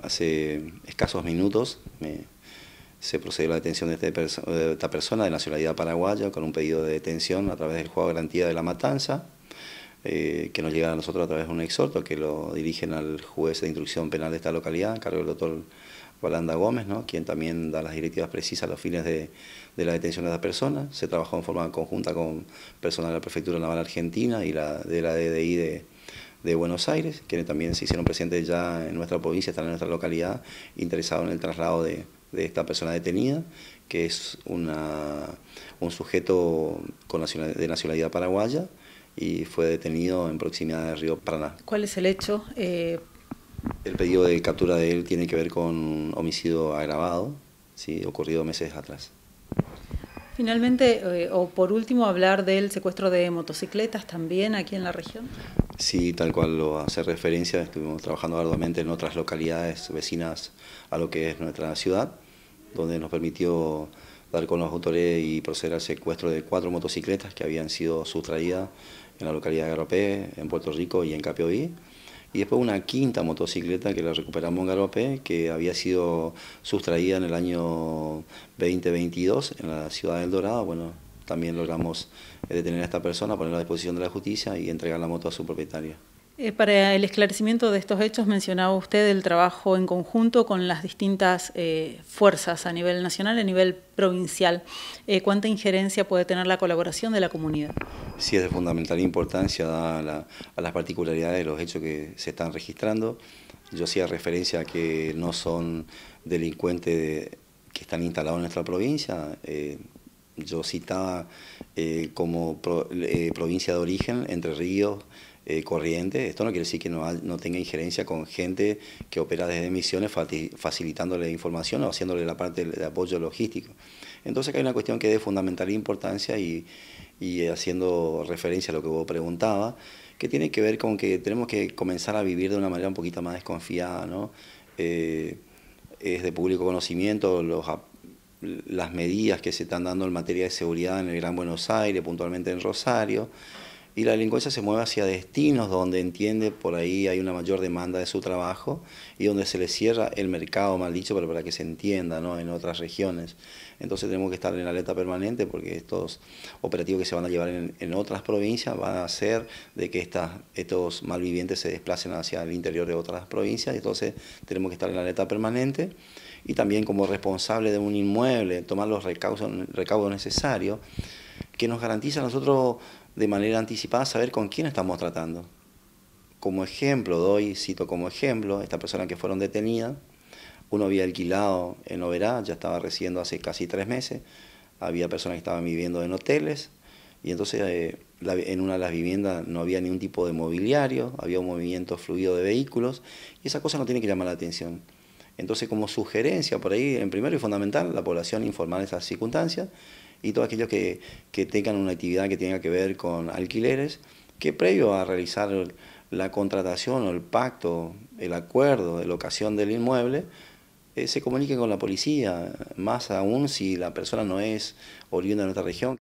Hace escasos minutos se procedió a la detención este de, esta persona de nacionalidad paraguaya con un pedido de detención a través del juego de garantía de la matanza, eh, que nos llega a nosotros a través de un exhorto que lo dirigen al juez de instrucción penal de esta localidad, a cargo del doctor Valanda Gómez, ¿no? quien también da las directivas precisas a los fines de, de, la detención de esta persona. Se trabajó en forma conjunta con personal de la Prefectura Naval Argentina y la, de la DDI de de Buenos Aires, quienes también se hicieron presentes ya en nuestra provincia, están en nuestra localidad, interesados en el traslado de, esta persona detenida, que es un sujeto con de nacionalidad paraguaya y fue detenido en proximidad del río Paraná. ¿Cuál es el hecho? Eh, el pedido de captura de él tiene que ver con homicidio agravado, ¿sí? ocurrido meses atrás. Finalmente, eh, o por último, hablar del secuestro de motocicletas también aquí en la región. Sí, tal cual lo hace referencia, estuvimos trabajando arduamente en otras localidades vecinas a lo que es nuestra ciudad, donde nos permitió dar con los autores y proceder al secuestro de cuatro motocicletas que habían sido sustraídas en la localidad de Garopé, en Puerto Rico y en Capioí y después una quinta motocicleta que la recuperamos en Garope, que había sido sustraída en el año 2022 en la ciudad del Dorado. Bueno, también logramos eh, detener a esta persona, ponerla a disposición de la justicia y entregar la moto a su propietario. Eh, para el esclarecimiento de estos hechos mencionaba usted el trabajo en conjunto con las distintas eh, fuerzas a nivel nacional, a nivel provincial. Eh, ¿Cuánta injerencia puede tener la colaboración de la comunidad? Sí, es de fundamental importancia a, las particularidades de los hechos que se están registrando. Yo hacía referencia a que no son delincuentes que están instalados en nuestra provincia yo citaba como provincia de origen, Entre Ríos, eh, corriente. Esto no quiere decir que no, no, tenga injerencia con gente que opera desde misiones facilitándole información o haciéndole la parte de apoyo logístico. Entonces hay una cuestión que es de fundamental importancia y, eh, haciendo referencia a lo que vos preguntabas, que tiene que ver con que tenemos que comenzar a vivir de una manera un poquito más desconfiada, ¿no? Eh, es de público conocimiento las medidas que se están dando en materia de seguridad en el Gran Buenos Aires, puntualmente en Rosario y la delincuencia se mueve hacia destinos donde entiende por ahí hay una mayor demanda de su trabajo y donde se le cierra el mercado, mal dicho, pero para que se entienda en otras regiones. Entonces tenemos que estar en alerta permanente porque estos operativos que se van a llevar en, otras provincias van a hacer de que estos malvivientes se desplacen hacia el interior de otras provincias, entonces tenemos que estar en alerta permanente y también como responsable de un inmueble, tomar los recaudos necesarios que nos garantiza a nosotros de manera anticipada saber con quién estamos tratando. Como ejemplo, doy, cito como ejemplo, esta persona que fueron detenidas, uno había alquilado en Oberá, ya estaba residiendo hace casi tres meses, había personas que estaban viviendo en hoteles, y entonces eh, en una de las viviendas no había ningún tipo de mobiliario, había un movimiento fluido de vehículos, y esa cosa no tiene que llamar la atención. Entonces, como sugerencia por ahí, en primero y fundamental, la población informar esas circunstancias y todos aquellos que, tengan una actividad que tenga que ver con alquileres, que previo a realizar la contratación o el pacto, el acuerdo de locación del inmueble, eh, se comuniquen con la policía, más aún si la persona no es oriunda de nuestra región.